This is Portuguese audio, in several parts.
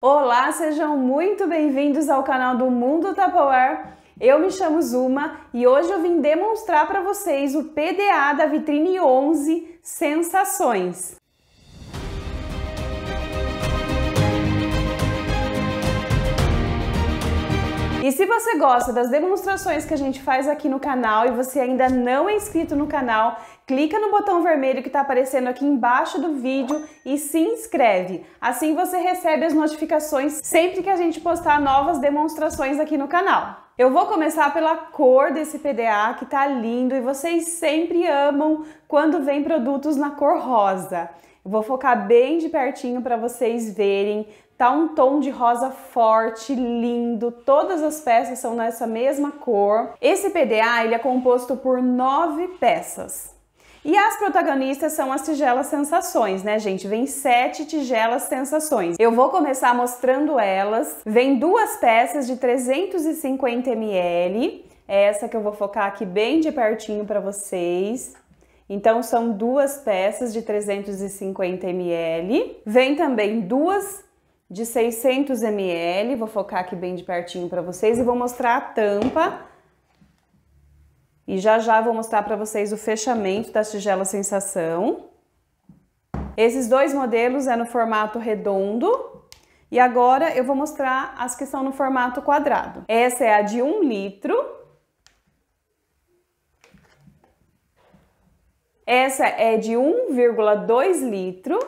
Olá, sejam muito bem-vindos ao canal do Mundo Tupperware. Eu me chamo Zuma e hoje eu vim demonstrar para vocês o PDA da vitrine 11 Sensações. E se você gosta das demonstrações que a gente faz aqui no canal e você ainda não é inscrito no canal, Clica no botão vermelho que está aparecendo aqui embaixo do vídeo e se inscreve. Assim você recebe as notificações sempre que a gente postar novas demonstrações aqui no canal. Eu vou começar pela cor desse PDA que tá lindo e vocês sempre amam quando vem produtos na cor rosa. Eu vou focar bem de pertinho para vocês verem. Tá um tom de rosa forte, lindo. Todas as peças são nessa mesma cor. Esse PDA ele é composto por nove peças. E as protagonistas são as tigelas sensações, né, gente? Vem sete tigelas sensações. Eu vou começar mostrando elas. Vem duas peças de 350 ml. É essa que eu vou focar aqui bem de pertinho para vocês. Então são duas peças de 350 ml. Vem também duas de 600 ml. Vou focar aqui bem de pertinho para vocês e vou mostrar a tampa e já já vou mostrar para vocês o fechamento da tigela sensação. Esses dois modelos é no formato redondo. E agora eu vou mostrar as que são no formato quadrado. Essa é a de 1 um litro. Essa é de 1,2 litro.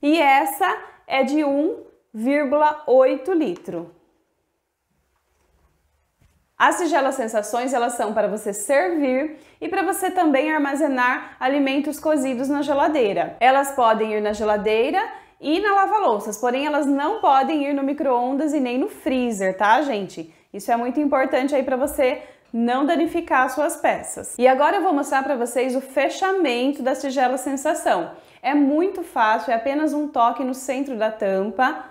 E essa é de 1,8 litro. As tigelas sensações, elas são para você servir e para você também armazenar alimentos cozidos na geladeira. Elas podem ir na geladeira e na lava-louças, porém elas não podem ir no micro-ondas e nem no freezer, tá, gente? Isso é muito importante aí para você não danificar suas peças. E agora eu vou mostrar para vocês o fechamento das tigelas sensação. É muito fácil, é apenas um toque no centro da tampa,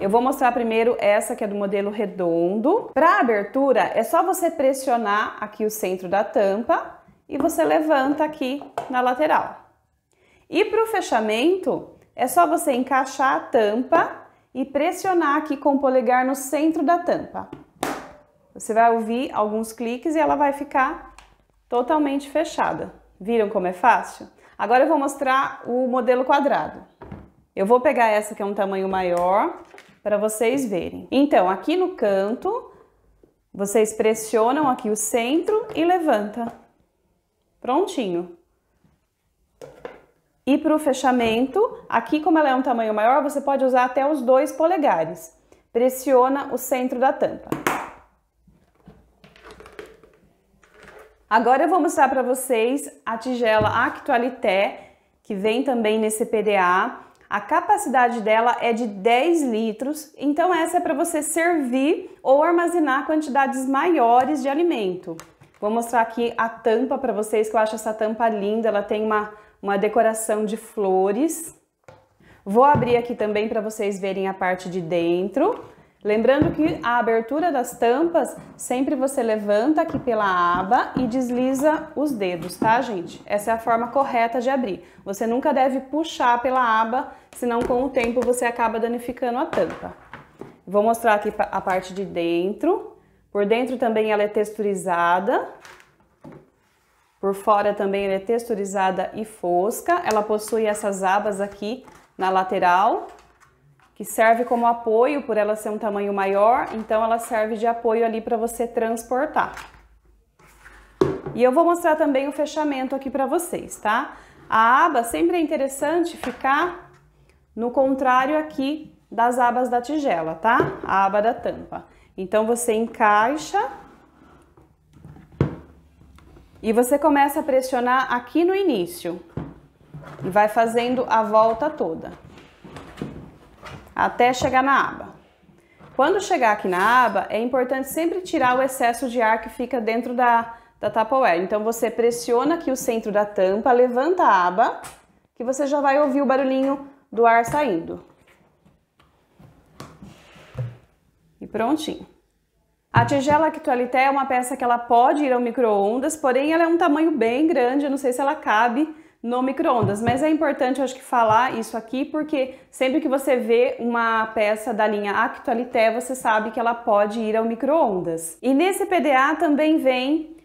eu vou mostrar primeiro essa que é do modelo redondo. Para abertura, é só você pressionar aqui o centro da tampa e você levanta aqui na lateral. E para o fechamento, é só você encaixar a tampa e pressionar aqui com o polegar no centro da tampa. Você vai ouvir alguns cliques e ela vai ficar totalmente fechada. Viram como é fácil? Agora eu vou mostrar o modelo quadrado. Eu vou pegar essa que é um tamanho maior para vocês verem. Então, aqui no canto, vocês pressionam aqui o centro e levanta. Prontinho. E para o fechamento, aqui como ela é um tamanho maior, você pode usar até os dois polegares. Pressiona o centro da tampa. Agora eu vou mostrar para vocês a tigela Actualité, que vem também nesse PDA. A capacidade dela é de 10 litros, então essa é para você servir ou armazenar quantidades maiores de alimento. Vou mostrar aqui a tampa para vocês, que eu acho essa tampa linda, ela tem uma, uma decoração de flores. Vou abrir aqui também para vocês verem a parte de dentro. Lembrando que a abertura das tampas, sempre você levanta aqui pela aba e desliza os dedos, tá, gente? Essa é a forma correta de abrir. Você nunca deve puxar pela aba, senão com o tempo você acaba danificando a tampa. Vou mostrar aqui a parte de dentro. Por dentro também ela é texturizada. Por fora também ela é texturizada e fosca. Ela possui essas abas aqui na lateral que serve como apoio por ela ser um tamanho maior, então ela serve de apoio ali para você transportar. E eu vou mostrar também o fechamento aqui para vocês, tá? A aba sempre é interessante ficar no contrário aqui das abas da tigela, tá? A aba da tampa. Então você encaixa e você começa a pressionar aqui no início e vai fazendo a volta toda até chegar na aba. Quando chegar aqui na aba, é importante sempre tirar o excesso de ar que fica dentro da, da Tupperware. Então você pressiona aqui o centro da tampa, levanta a aba, que você já vai ouvir o barulhinho do ar saindo. E prontinho. A tigela Actualité é uma peça que ela pode ir ao micro-ondas, porém ela é um tamanho bem grande, eu não sei se ela cabe no micro-ondas. Mas é importante, acho que, falar isso aqui, porque sempre que você vê uma peça da linha Actualité, você sabe que ela pode ir ao micro-ondas. E nesse PDA também vem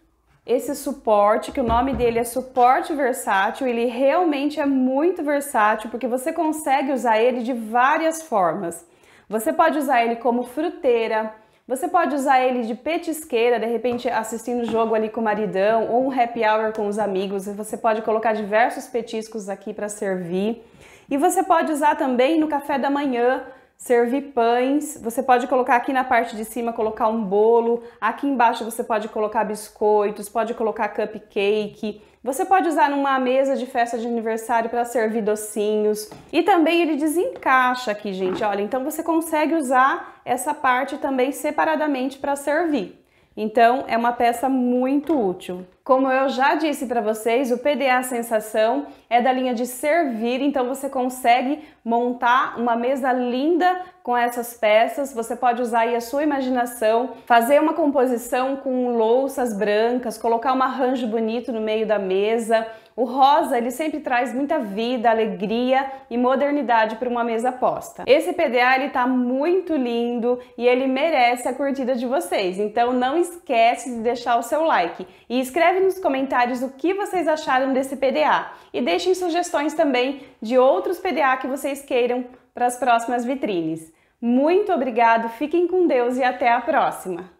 esse suporte, que o nome dele é suporte versátil, ele realmente é muito versátil, porque você consegue usar ele de várias formas. Você pode usar ele como fruteira, você pode usar ele de petisqueira, de repente assistindo o jogo ali com o maridão ou um happy hour com os amigos. Você pode colocar diversos petiscos aqui para servir. E você pode usar também no café da manhã, servir pães. Você pode colocar aqui na parte de cima, colocar um bolo. Aqui embaixo você pode colocar biscoitos, pode colocar cupcake. Você pode usar numa mesa de festa de aniversário para servir docinhos. E também ele desencaixa aqui, gente. Olha, então você consegue usar essa parte também separadamente para servir. Então, é uma peça muito útil. Como eu já disse para vocês, o PDA Sensação é da linha de servir, então você consegue montar uma mesa linda com essas peças. Você pode usar aí a sua imaginação, fazer uma composição com louças brancas, colocar um arranjo bonito no meio da mesa. O rosa, ele sempre traz muita vida, alegria e modernidade para uma mesa posta. Esse PDA, ele tá muito lindo e ele merece a curtida de vocês. Então não esquece de deixar o seu like e escreve escreve nos comentários o que vocês acharam desse PDA e deixem sugestões também de outros PDA que vocês queiram para as próximas vitrines. Muito obrigado, fiquem com Deus e até a próxima!